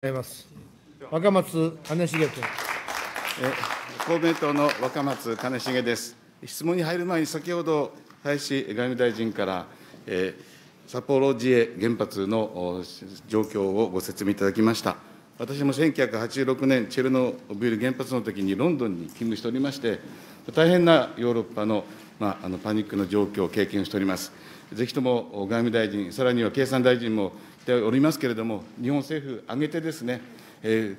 ございます。若松兼重君。公明党の若松兼重です。質問に入る前に、先ほど林外務大臣から、えー、札幌自衛原発の状況をご説明いただきました。私も1986年、チェルノブイリ原発の時にロンドンに勤務しておりまして、大変なヨーロッパの,、まあ、あのパニックの状況を経験しております。ぜひとも外務大臣、さらには経産大臣もておりますけれども、日本政府挙げてですね、え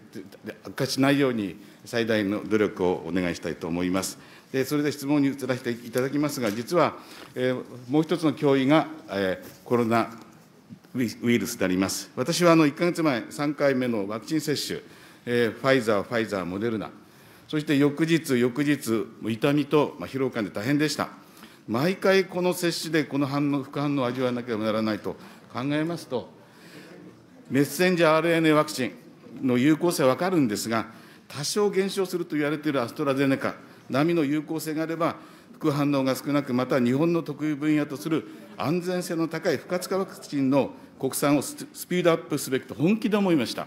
ー、悪化しないように最大の努力をお願いしたいと思います。でそれで質問に移らせていただきますが、実は、えー、もう一つの脅威が、えー、コロナウイルスであります。私はあの1か月前、3回目のワクチン接種、えー、ファイザー、ファイザー、モデルナ、そして翌日、翌日、痛みと、まあ、疲労感で大変でした。毎回この接種でこの反応副反応を味わわなければならないと考えますと、メッセンジャー RNA ワクチンの有効性は分かるんですが、多少減少すると言われているアストラゼネカ、並みの有効性があれば、副反応が少なく、また日本の得意分野とする安全性の高い不活化ワクチンの国産をスピードアップすべきと本気で思いました。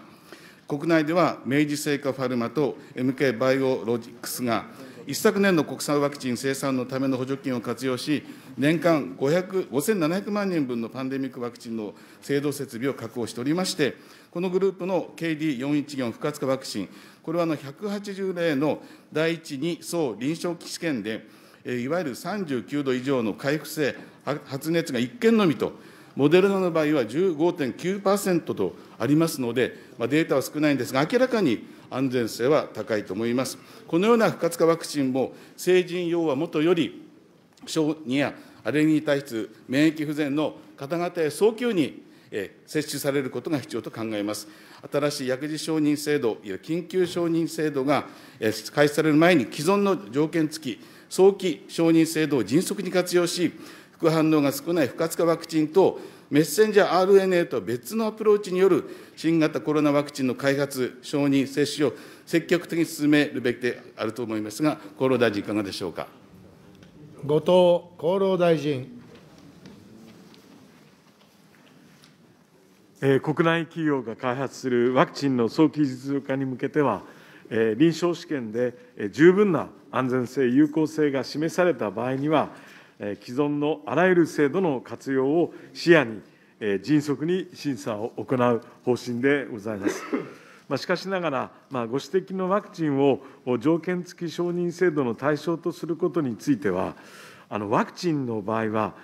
国内では明治製菓ファルマと MK バイオロジックスが、一昨年の国産ワクチン生産のための補助金を活用し、年間5700万人分のパンデミックワクチンの制度設備を確保しておりまして、このグループの KD414 不活化ワクチン、これはあの180例の第1、2層臨床試験で、いわゆる39度以上の回復性発熱が1件のみと、モデルナの場合は15.9%とありますので、まあ、データは少ないんですが、明らかに安全性は高いと思います。このような不活化ワクチンも、成人用はもとより小児やアレルギー体質、免疫不全の方々へ早急に接種されることが必要と考えます。新しい薬事承認制度、いや緊急承認制度が開始される前に、既存の条件付き、早期承認制度を迅速に活用し、副反応が少ない不活化ワクチンと、メッセンジャー RNA とは別のアプローチによる新型コロナワクチンの開発、承認、接種を積極的に進めるべきであると思いますが、厚労大臣、いかがでしょうか。後藤厚労大臣。国内企業が開発するワクチンの早期実用化に向けては、臨床試験で十分な安全性、有効性が示された場合には、既存のあらゆる制度の活用を視野に、迅速に審査を行う方針でございます。まあ、しかしながら、まあ、ご指摘のワクチンを条件付き承認制度の対象とすることについては、あのワクチンの場合は、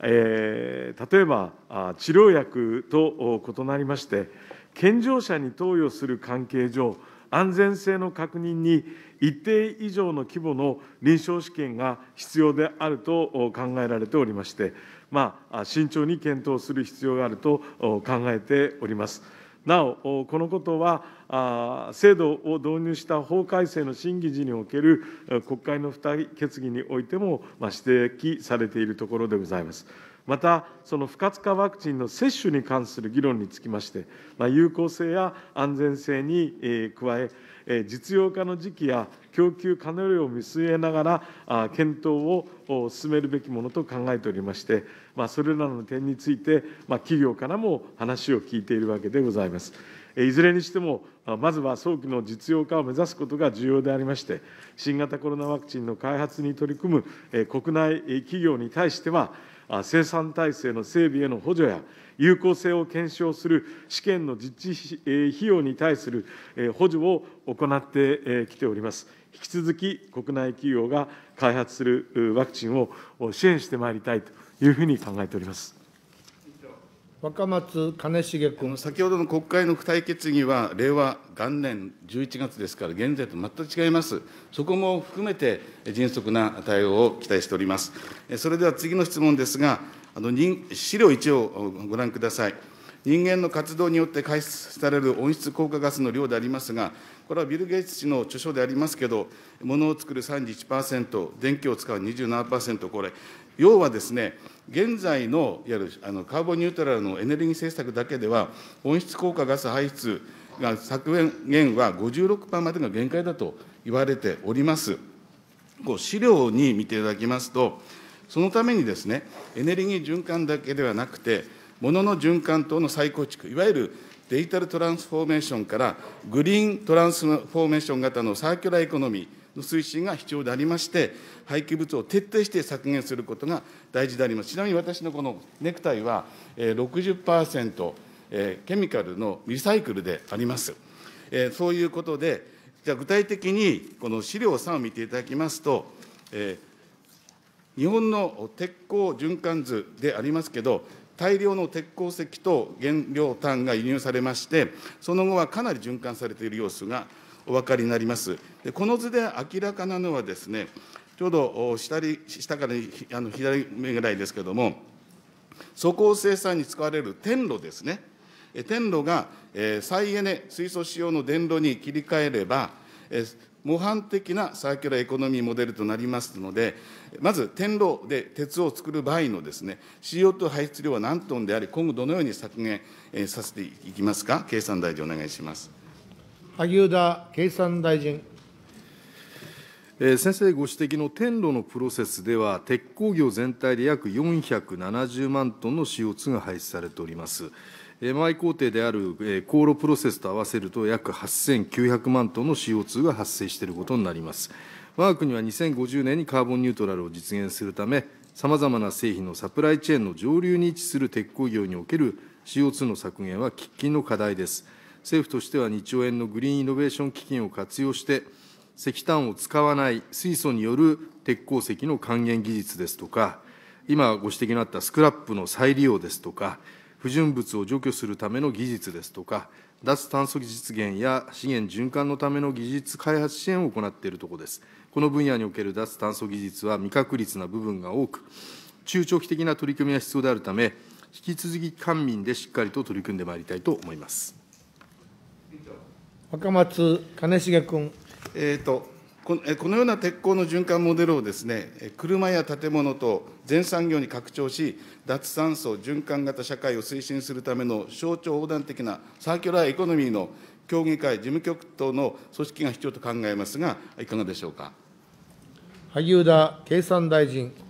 えー、例えば治療薬と異なりまして、健常者に投与する関係上、安全性の確認に一定以上の規模の臨床試験が必要であると考えられておりまして、まあ、慎重に検討する必要があると考えております。なおこのことは制度を導入した法改正の審議時における国会の付帯決議においても指摘されているところでございます。またその不活化ワクチンの接種に関する議論につきまして、有効性や安全性に加え、実用化の時期や供給可能量を見据えながら、検討を進めるべきものと考えておりまして、それらの点について、企業からも話を聞いているわけでございます。いずれにしても、まずは早期の実用化を目指すことが重要でありまして、新型コロナワクチンの開発に取り組む国内企業に対しては、生産体制の整備への補助や有効性を検証する試験の実施費用に対する補助を行ってきております。引き続き国内企業が開発するワクチンを支援してまいりたいというふうに考えております。若松兼重君。先ほどの国会の付帯決議は、令和元年11月ですから、現在と全く違います。そこも含めて、迅速な対応を期待しております。それでは次の質問ですが、あの資料1をご覧ください。人間の活動によって排出される温室効果ガスの量でありますが、これはビル・ゲイツ氏の著書でありますけど、ものを作る31%、電気を使う27%、これ、要はですね、現在のいわゆるあのカーボンニュートラルのエネルギー政策だけでは、温室効果ガス排出が削減は56%までが限界だと言われております。こう資料に見ていただきますと、そのためにですね、エネルギー循環だけではなくて、ものの循環等の再構築、いわゆるデジタルトランスフォーメーションから、グリーントランスフォーメーション型のサーキュラーエコノミー、の推進が必要でありまして、廃棄物を徹底して削減することが大事であります。ちなみに私のこのネクタイは、え60%、えケミカルのリサイクルであります。えそういうことで、じゃあ具体的にこの資料3を見ていただきますと、え日本の鉄鋼循環図でありますけど、大量の鉄鉱石と原料炭が輸入されまして、その後はかなり循環されている様子がお分かりになります。でこの図で明らかなのはですね、ちょうど下下からあの左目ぐらいですけれども、そこを生産に使われる天炉ですね、天炉が、え再エネ、水素使用の電炉に切り替えれば、え模範的なサーキュラーエコノミーモデルとなりますので、まず天炉で鉄を作る場合のです、ね、CO2 排出量は何トンであり、今後どのように削減、させていきますか、経産大臣、お願いします。萩生田経産大臣。え先生ご指摘の転炉のプロセスでは、鉄鋼業全体で約470万トンの CO2 が排出されております。MI 工程である、え航路プロセスと合わせると、約8900万トンの CO2 が発生していることになります。我が国は2050年にカーボンニュートラルを実現するため、さまざまな製品のサプライチェーンの上流に位置する鉄鋼業における CO2 の削減は喫緊の課題です。政府としては2兆円のグリーンイノベーション基金を活用して、石炭を使わない水素による鉄鉱石の還元技術ですとか、今ご指摘のあったスクラップの再利用ですとか、不純物を除去するための技術ですとか、脱炭素実現や資源循環のための技術開発支援を行っているところです。この分野における脱炭素技術は未確立な部分が多く、中長期的な取り組みが必要であるため、引き続き官民でしっかりと取り組んでまいりたいと思います。若松兼重君。えっ、ー、とこのような鉄鋼の循環モデルをですね、車や建物と全産業に拡張し、脱炭素循環型社会を推進するための象徴横断的なサーキュラーエコノミーの協議会、事務局等の組織が必要と考えますが、いかがでしょうか。萩生田経産大臣。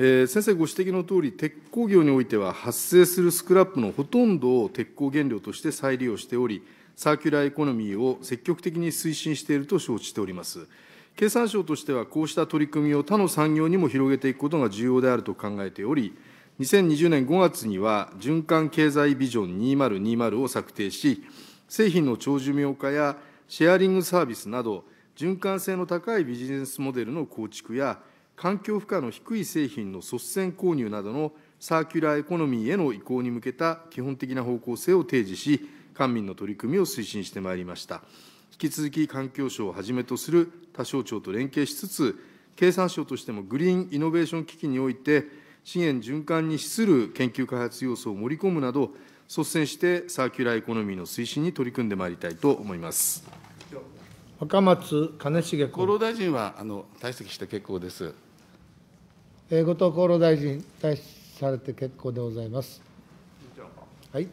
えー、先生ご指摘のとおり、鉄鋼業においては、発生するスクラップのほとんどを鉄鋼原料として再利用しており、サーキュラーエコノミーを積極的に推進していると承知しております。経産省としては、こうした取り組みを他の産業にも広げていくことが重要であると考えており、2020年5月には、循環経済ビジョン2020を策定し、製品の長寿命化やシェアリングサービスなど、循環性の高いビジネスモデルの構築や、環境負荷の低い製品の率先購入などのサーキュラーエコノミーへの移行に向けた基本的な方向性を提示し、官民の取り組みを推進してまいりました。引き続き環境省をはじめとする他省庁と連携しつつ、経産省としてもグリーンイノベーション基金において、資源循環に資する研究開発要素を盛り込むなど、率先してサーキュラーエコノミーの推進に取り組んでまいりたいと思います。若松兼重厚労大臣はあの退席して結構です。後藤厚労大臣、対しされて結構でございます。はい。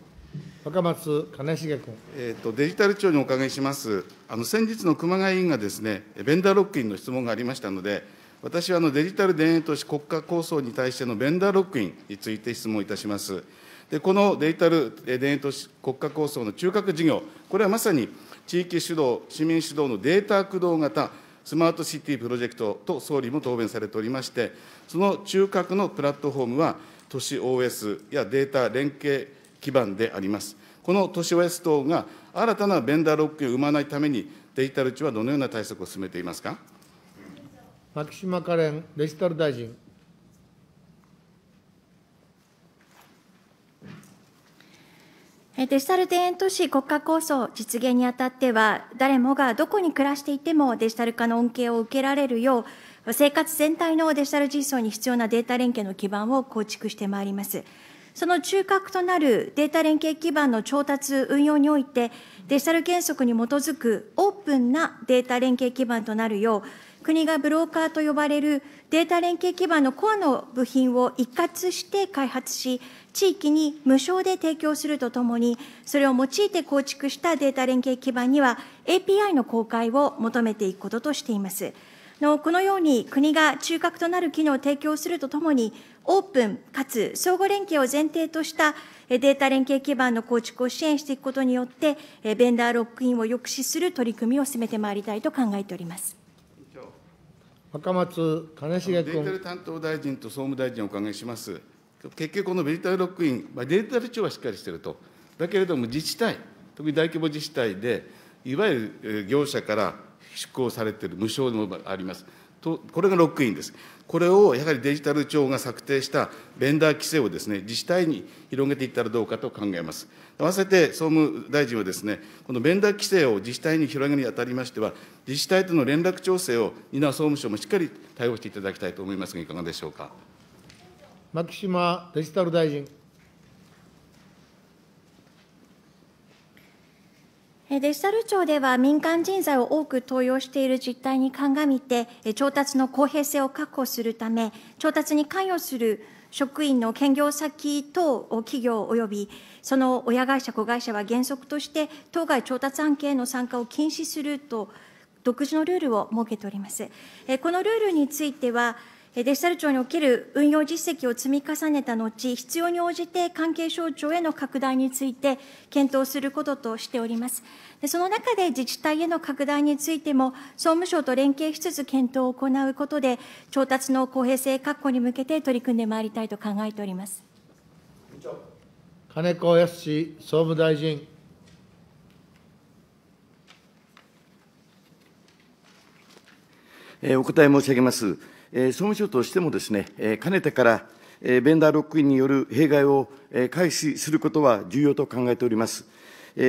若松兼重君、えーと、とデジタル庁にお伺いします、あの先日の熊谷委員がです、ね、ベンダーロックインの質問がありましたので、私はあのデジタル田園都市国家構想に対してのベンダーロックインについて質問いたします。でこのデジタル田園都市国家構想の中核事業、これはまさに地域主導、市民主導のデータ駆動型スマートシティプロジェクトと総理も答弁されておりまして、その中核のプラットフォームは、都市 OS やデータ連携基盤であります。この都市 OS 等が新たなベンダーロックを生まないために、デジタル庁はどのような対策を進めていますか。牧島かれんデジタル大臣。デジタル田園都市国家構想実現にあたっては、誰もがどこに暮らしていてもデジタル化の恩恵を受けられるよう、生活全体のデジタル実装に必要なデータ連携の基盤を構築してまいります。その中核となるデータ連携基盤の調達、運用において、デジタル原則に基づくオープンなデータ連携基盤となるよう、国がブローカーと呼ばれるデータ連携基盤のコアの部品を一括して開発し、地域に無償で提供するとともに、それを用いて構築したデータ連携基盤には、API の公開を求めていくこととしています。のこのように国が中核となる機能を提供するとともに、オープンかつ相互連携を前提としたデータ連携基盤の構築を支援していくことによって、ベンダーロックインを抑止する取り組みを進めてまいりたいと考えております。若松兼重君。デジタル担当大臣と総務大臣をお伺いします。結局、このデジタルロックイン、デジタル庁はしっかりしていると、だけれども自治体、特に大規模自治体で、いわゆる業者から出向されている無償でもあります。とこれがロックインです。これをやはりデジタル庁が策定したベンダー規制をですね、自治体に広げていったらどうかと考えます。合わせて総務大臣はですね、このベンダー規制を自治体に広げるにあたりましては、自治体との連絡調整を担う総務省もしっかり対応していただきたいと思いますが、いかがでしょうか。牧島デジタル大臣。デジタル庁では民間人材を多く登用している実態に鑑みて、調達の公平性を確保するため、調達に関与する職員の兼業先等企業及びその親会社、子会社は原則として、当該調達案件への参加を禁止すると、独自のルールを設けております。このルールについては、デジタル庁における運用実績を積み重ねた後、必要に応じて関係省庁への拡大について検討することとしております。その中で自治体への拡大についても、総務省と連携しつつ検討を行うことで、調達の公平性確保に向けて取り組んでまいりたいと考えております。金子康総務大臣。お答え申し上げます。総務省としても、ですね、かねてからベンダーロックインによる弊害を回避することは重要と考えております。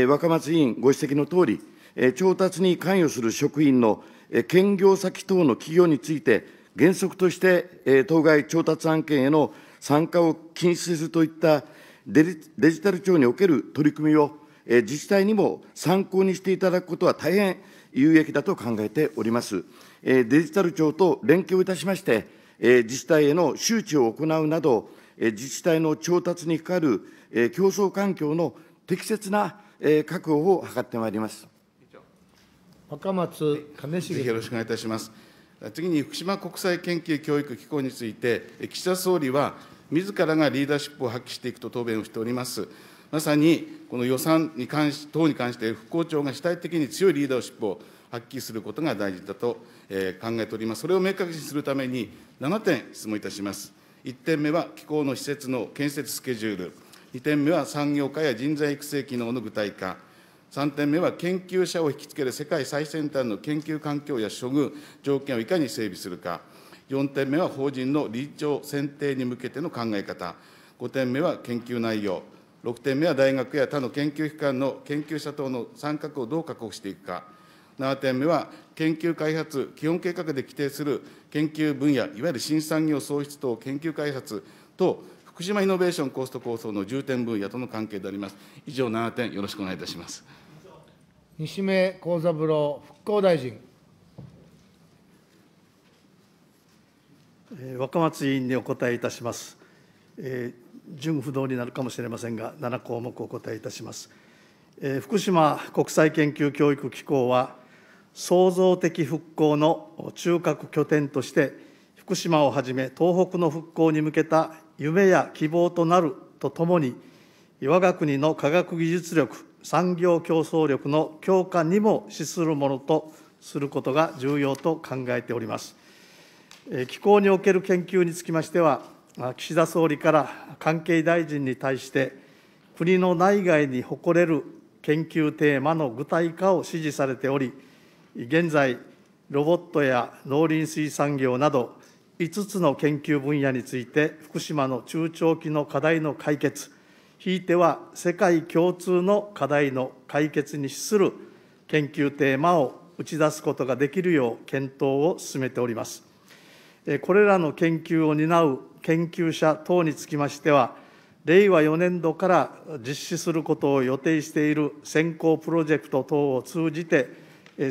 若松委員ご指摘のとおり、調達に関与する職員の兼業先等の企業について、原則として当該調達案件への参加を禁止するといったデジタル庁における取り組みをえ自治体にも参考にしていただくことは大変有益だと考えております。えデジタル庁と連携をいたしまして、え自治体への周知を行うなど、え自治体の調達にかかる、え競争環境の適切な、え確保を図ってまいります。若松兼重よろしくお願いいたします。次に福島国際研究教育機構について、岸田総理は、自らがリーダーシップを発揮していくと答弁をしております。まさにこの予算に関し等に関して、復興庁が主体的に強いリーダーシップを発揮することが大事だと、え考えております。それを明確にするために、7点質問いたします。1点目は、機構の施設の建設スケジュール、2点目は産業化や人材育成機能の具体化、3点目は研究者を引きつける世界最先端の研究環境や処遇、条件をいかに整備するか、4点目は法人の理事長選定に向けての考え方、5点目は研究内容、6点目は大学や他の研究機関の研究者等の参画をどう確保していくか、7点目は研究開発基本計画で規定する研究分野、いわゆる新産業創出等研究開発と、福島イノベーションコスト構想の重点分野との関係であります。以上7点、よろしくお願いいたします。西銘幸三郎復興大臣。若松委員にお答えいたします。えー順不動になるかもしれませんが、7項目お答えいたします。えー、福島国際研究教育機構は、創造的復興の中核拠点として、福島をはじめ東北の復興に向けた夢や希望となるとともに、我が国の科学技術力、産業競争力の強化にも資するものとすることが重要と考えております。機構における研究につきましては、岸田総理から関係大臣に対して、国の内外に誇れる研究テーマの具体化を指示されており、現在、ロボットや農林水産業など、5つの研究分野について、福島の中長期の課題の解決、ひいては世界共通の課題の解決に資する研究テーマを打ち出すことができるよう検討を進めております。これらの研究を担う研究者等につきましては、令和4年度から実施することを予定している先行プロジェクト等を通じて、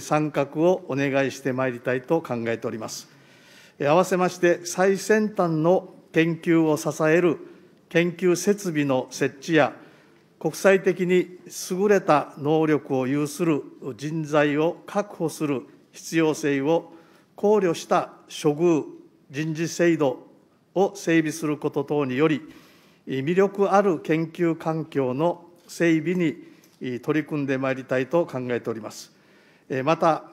参画をお願いしてまいりたいと考えております。合わせまして、最先端の研究を支える研究設備の設置や、国際的に優れた能力を有する人材を確保する必要性を考慮した処遇、人事制度を整備すること等により、魅力ある研究環境の整備に取り組んでまいりたいと考えております。また、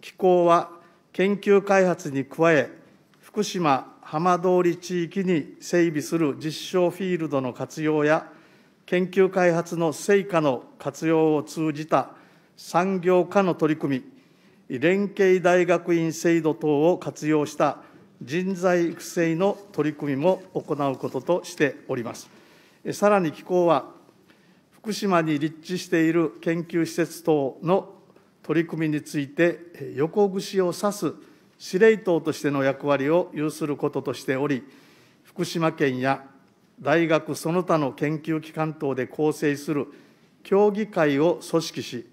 機構は研究開発に加え、福島浜通り地域に整備する実証フィールドの活用や、研究開発の成果の活用を通じた産業化の取り組み、連携大学院制度等を活用した人材育成の取り組みも行うこととしております。さらに機構は、福島に立地している研究施設等の取り組みについて、横串を指す司令塔としての役割を有することとしており、福島県や大学その他の研究機関等で構成する協議会を組織し、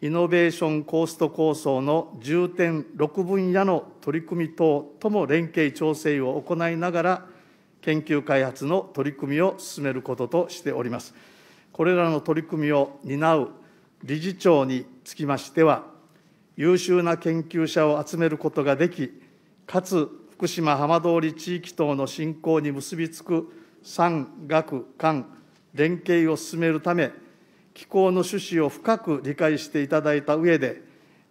イノベーションコースト構想の重点6分野の取り組み等とも連携調整を行いながら、研究開発の取り組みを進めることとしております。これらの取り組みを担う理事長につきましては、優秀な研究者を集めることができ、かつ福島浜通り地域等の振興に結びつく産学官連携を進めるため、機構の趣旨を深く理解していただいた上で、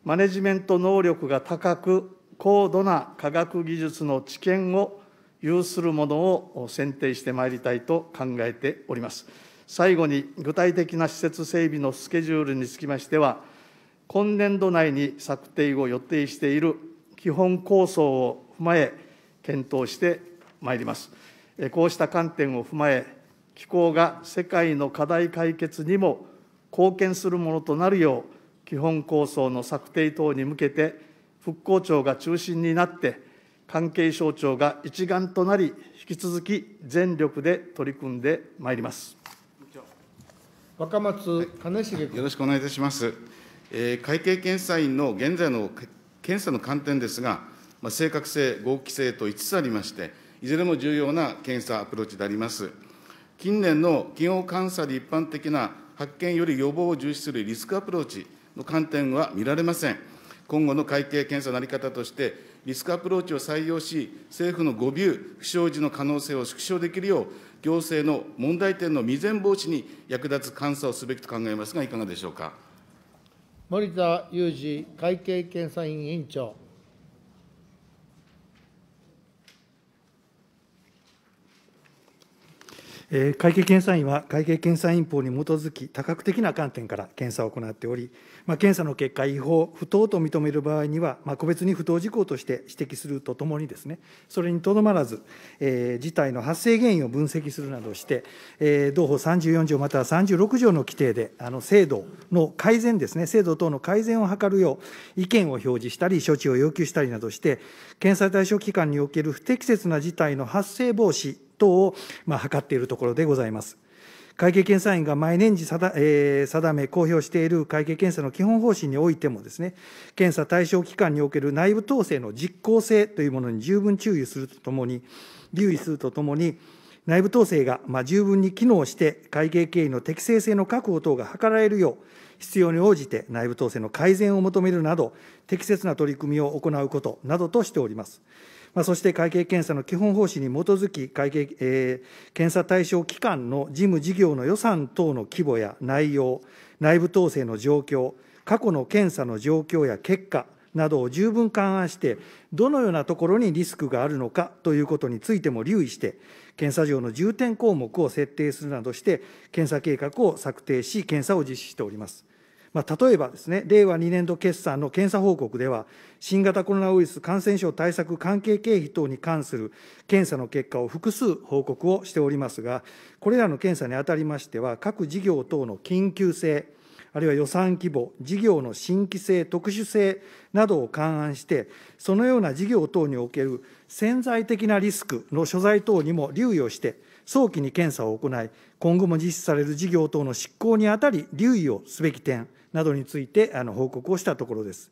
マネジメント能力が高く、高度な科学技術の知見を有するものを選定してまいりたいと考えております。最後に、具体的な施設整備のスケジュールにつきましては、今年度内に策定を予定している基本構想を踏まえ、検討してまいります。こうした観点を踏まえ、機構が世界の課題解決にも貢献するものとなるよう基本構想の策定等に向けて復興庁が中心になって関係省庁が一丸となり引き続き全力で取り組んでまいります。若松金重君、よろしくお願いいたします。えー、会計検査院の現在の検査の観点ですが、まあ、正確性、合規性と5つありまして、いずれも重要な検査アプローチであります。近年の企業監査で一般的な発見より予防を重視するリスクアプローチの観点は見られません。今後の会計検査の在り方として、リスクアプローチを採用し、政府の誤謬、不祥事の可能性を縮小できるよう、行政の問題点の未然防止に役立つ監査をすべきと考えますが、いかがでしょうか。森田祐二会計検査院委員長。会計検査院は会計検査院法に基づき、多角的な観点から検査を行っており、まあ、検査の結果、違法、不当と認める場合には、まあ、個別に不当事項として指摘するとともにですね、それにとどまらず、えー、事態の発生原因を分析するなどして、えー、同法34条または36条の規定で、あの制度の改善ですね、制度等の改善を図るよう、意見を表示したり、処置を要求したりなどして、検査対象機関における不適切な事態の発生防止等を、ま図っているところでございます。会計検査院が毎年次定,、えー、定め、公表している会計検査の基本方針においてもですね、検査対象機関における内部統制の実効性というものに十分注意するとともに、留意するとともに、内部統制が、まあ、十分に機能して、会計経緯の適正性の確保等が図られるよう、必要に応じて内部統制の改善を求めるなど、適切な取り組みを行うことなどとしております。そして会計検査の基本方針に基づき、会計、えー、検査対象機関の事務事業の予算等の規模や内容、内部統制の状況、過去の検査の状況や結果などを十分勘案して、どのようなところにリスクがあるのかということについても留意して、検査上の重点項目を設定するなどして、検査計画を策定し、検査を実施しております。まあ、例えばですね、令和2年度決算の検査報告では、新型コロナウイルス感染症対策関係経費等に関する検査の結果を複数報告をしておりますが、これらの検査にあたりましては、各事業等の緊急性、あるいは予算規模、事業の新規性、特殊性などを勘案して、そのような事業等における潜在的なリスクの所在等にも留意をして、早期に検査を行い、今後も実施される事業等の執行にあたり、留意をすべき点などについて報告をしたところです。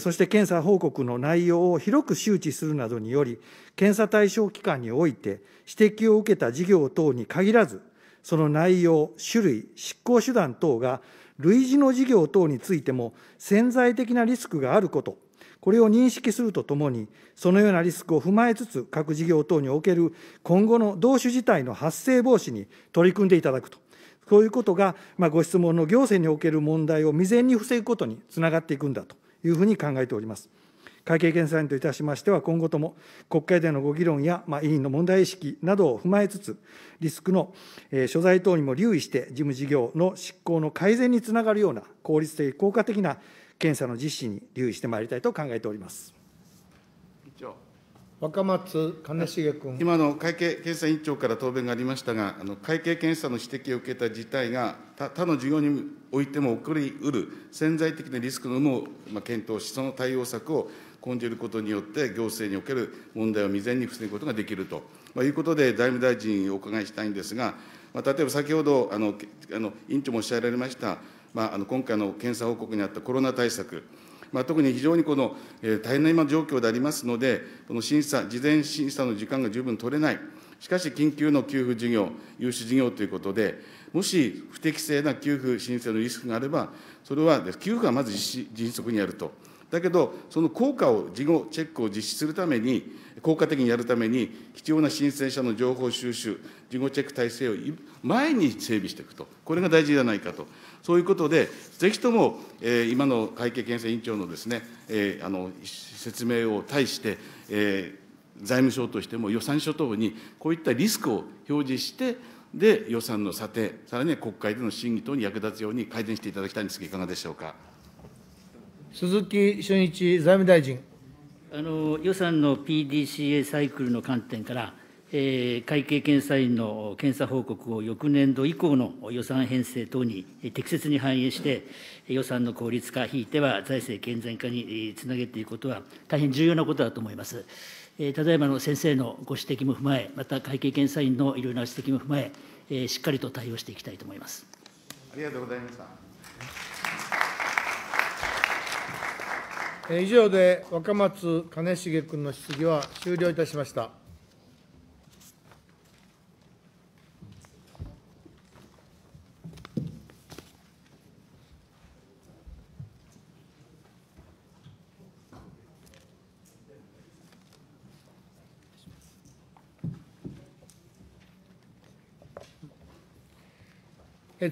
そして検査報告の内容を広く周知するなどにより、検査対象期間において、指摘を受けた事業等に限らず、その内容、種類、執行手段等が類似の事業等についても潜在的なリスクがあること、これを認識するとともに、そのようなリスクを踏まえつつ、各事業等における今後の同種事態の発生防止に取り組んでいただくと、そういうことが、まあ、ご質問の行政における問題を未然に防ぐことにつながっていくんだというふうに考えております。会計検査院といたしましては、今後とも国会でのご議論や、まあ、委員の問題意識などを踏まえつつ、リスクの、えー、所在等にも留意して、事務事業の執行の改善につながるような効率的、効果的な検査の実施に留意してまいりたいと考えております。若松兼重君今の会計検査委員長から答弁がありましたが、あの会計検査の指摘を受けた事態が他他の事業においても起こりうる潜在的なリスクの有無を、まあ、検討し、その対応策を講じることによって、行政における問題を未然に防ぐことができると、まあ、いうことで、財務大臣、お伺いしたいんですが、まあ、例えば先ほどあのあの委員長もおっしゃられました、まあ、あの今回の検査報告にあったコロナ対策、まあ、特に非常にこの、えー、大変な今状況でありますので、この審査、事前審査の時間が十分取れない、しかし緊急の給付事業、融資事業ということで、もし不適正な給付申請のリスクがあれば、それは給付がまず実施迅速にやると。だけど、その効果を、事後チェックを実施するために、効果的にやるために、必要な申請者の情報収集、事後チェック体制を前に整備していくと、これが大事じゃないかと、そういうことで、ぜひとも、えー、今の会計検査委員長のですね、えー、あの説明を対して、えー、財務省としても予算書等にこういったリスクを表示して、で予算の査定、さらには国会での審議等に役立つように改善していただきたいんですが、いかがでしょうか。鈴木俊一財務大臣。の予算の PDCA サイクルの観点から、えー、会計検査院の検査報告を翌年度以降の予算編成等に適切に反映して、予算の効率化、ひいては財政健全化につなげていくことは、大変重要なことだと思います。えただいまの先生のご指摘も踏まえ、また会計検査院のいろいろな指摘も踏まえ、えしっかりと対応していきたいと思います。ありがとうございました。以上で若松兼重君の質疑は終了いたしました。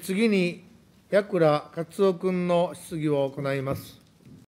次に、矢倉克夫君の質疑を行います。